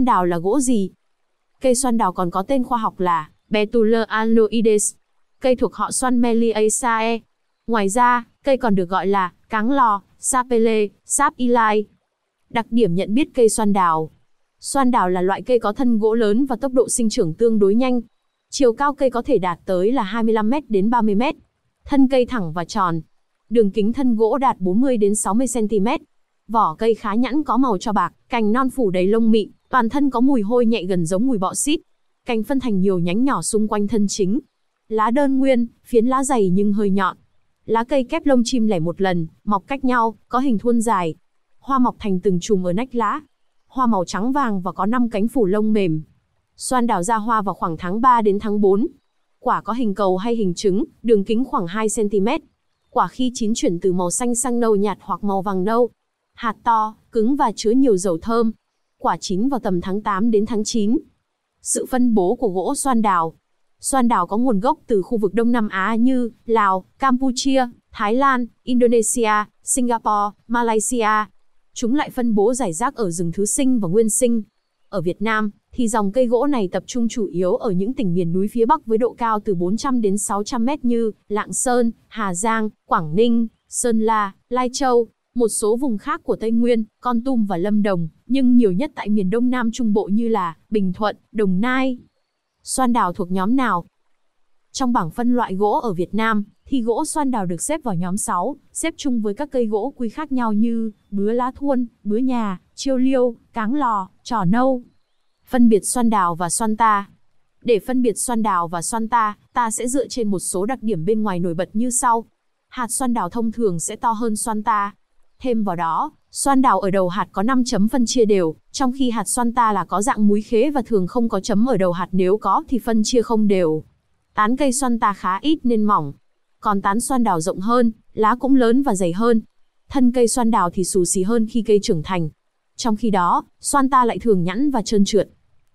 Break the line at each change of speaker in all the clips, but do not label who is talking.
xoan đào là gỗ gì? Cây xoan đào còn có tên khoa học là Betula alloides, cây thuộc họ xoan Meliaceae. Ngoài ra, cây còn được gọi là cáng lò, sapele, sap Đặc điểm nhận biết cây xoan đào. Xoan đào là loại cây có thân gỗ lớn và tốc độ sinh trưởng tương đối nhanh. Chiều cao cây có thể đạt tới là 25m đến 30m. Thân cây thẳng và tròn. Đường kính thân gỗ đạt 40 đến 60 cm. Vỏ cây khá nhẵn có màu cho bạc, cành non phủ đầy lông mịn, Toàn thân có mùi hôi nhẹ gần giống mùi bọ xít. Cành phân thành nhiều nhánh nhỏ xung quanh thân chính. Lá đơn nguyên, phiến lá dày nhưng hơi nhọn. Lá cây kép lông chim lẻ một lần, mọc cách nhau, có hình thuôn dài. Hoa mọc thành từng chùm ở nách lá. Hoa màu trắng vàng và có năm cánh phủ lông mềm. Xoan đào ra hoa vào khoảng tháng 3 đến tháng 4. Quả có hình cầu hay hình trứng, đường kính khoảng 2cm. Quả khi chín chuyển từ màu xanh sang nâu nhạt hoặc màu vàng nâu. Hạt to, cứng và chứa nhiều dầu thơm, quả chín vào tầm tháng 8 đến tháng 9. Sự phân bố của gỗ xoan đào Xoan đào có nguồn gốc từ khu vực Đông Nam Á như Lào, Campuchia, Thái Lan, Indonesia, Singapore, Malaysia. Chúng lại phân bố rải rác ở rừng thứ sinh và nguyên sinh. Ở Việt Nam, thì dòng cây gỗ này tập trung chủ yếu ở những tỉnh miền núi phía Bắc với độ cao từ 400 đến 600 mét như Lạng Sơn, Hà Giang, Quảng Ninh, Sơn La, Lai Châu, một số vùng khác của Tây Nguyên, Con Tum và Lâm Đồng nhưng nhiều nhất tại miền Đông Nam Trung Bộ như là Bình Thuận, Đồng Nai. Xoan đào thuộc nhóm nào? Trong bảng phân loại gỗ ở Việt Nam, thì gỗ xoan đào được xếp vào nhóm 6, xếp chung với các cây gỗ quý khác nhau như bứa lá thuôn, bứa nhà, chiêu liêu, cáng lò, trò nâu. Phân biệt xoan đào và xoan ta. Để phân biệt xoan đào và xoan ta, ta sẽ dựa trên một số đặc điểm bên ngoài nổi bật như sau. Hạt xoan đào thông thường sẽ to hơn xoan ta, Thêm vào đó, xoan đào ở đầu hạt có 5 chấm phân chia đều, trong khi hạt xoan ta là có dạng múi khế và thường không có chấm ở đầu hạt nếu có thì phân chia không đều. Tán cây xoan ta khá ít nên mỏng, còn tán xoan đào rộng hơn, lá cũng lớn và dày hơn. Thân cây xoan đào thì xù xì hơn khi cây trưởng thành. Trong khi đó, xoan ta lại thường nhẵn và trơn trượt.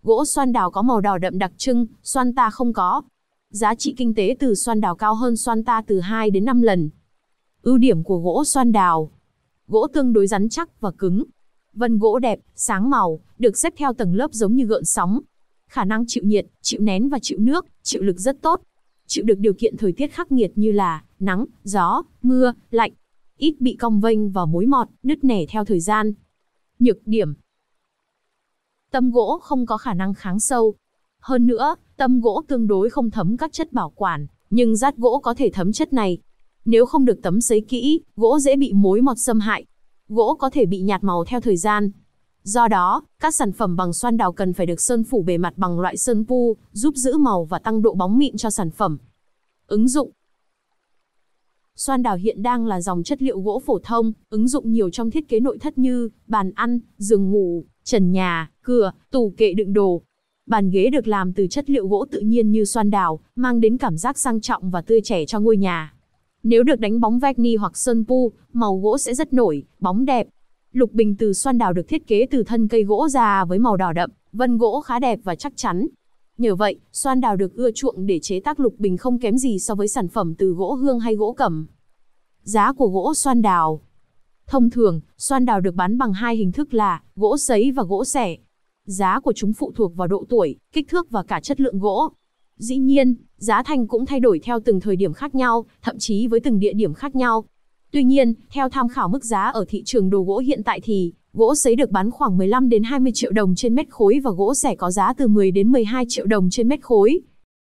Gỗ xoan đào có màu đỏ đậm đặc trưng, xoan ta không có. Giá trị kinh tế từ xoan đào cao hơn xoan ta từ 2 đến 5 lần. Ưu điểm của gỗ xoan đào gỗ tương đối rắn chắc và cứng. Vân gỗ đẹp, sáng màu, được xếp theo tầng lớp giống như gợn sóng. Khả năng chịu nhiệt, chịu nén và chịu nước, chịu lực rất tốt. Chịu được điều kiện thời tiết khắc nghiệt như là nắng, gió, mưa, lạnh. Ít bị cong vênh và mối mọt, nứt nẻ theo thời gian. Nhược điểm Tâm gỗ không có khả năng kháng sâu. Hơn nữa, tâm gỗ tương đối không thấm các chất bảo quản, nhưng rát gỗ có thể thấm chất này, nếu không được tấm sấy kỹ, gỗ dễ bị mối mọt xâm hại. Gỗ có thể bị nhạt màu theo thời gian. Do đó, các sản phẩm bằng xoan đào cần phải được sơn phủ bề mặt bằng loại sơn pu, giúp giữ màu và tăng độ bóng mịn cho sản phẩm. Ứng dụng Xoan đào hiện đang là dòng chất liệu gỗ phổ thông, ứng dụng nhiều trong thiết kế nội thất như bàn ăn, giường ngủ, trần nhà, cửa, tủ kệ đựng đồ. Bàn ghế được làm từ chất liệu gỗ tự nhiên như xoan đào, mang đến cảm giác sang trọng và tươi trẻ cho ngôi nhà. Nếu được đánh bóng Vecni hoặc sơn pu, màu gỗ sẽ rất nổi, bóng đẹp. Lục bình từ xoan đào được thiết kế từ thân cây gỗ già với màu đỏ đậm, vân gỗ khá đẹp và chắc chắn. Nhờ vậy, xoan đào được ưa chuộng để chế tác lục bình không kém gì so với sản phẩm từ gỗ hương hay gỗ cẩm. Giá của gỗ xoan đào Thông thường, xoan đào được bán bằng hai hình thức là gỗ sấy và gỗ sẻ. Giá của chúng phụ thuộc vào độ tuổi, kích thước và cả chất lượng gỗ. Dĩ nhiên, giá thành cũng thay đổi theo từng thời điểm khác nhau, thậm chí với từng địa điểm khác nhau. Tuy nhiên, theo tham khảo mức giá ở thị trường đồ gỗ hiện tại thì, gỗ sấy được bán khoảng 15 đến 20 triệu đồng trên mét khối và gỗ rẻ có giá từ 10 đến 12 triệu đồng trên mét khối.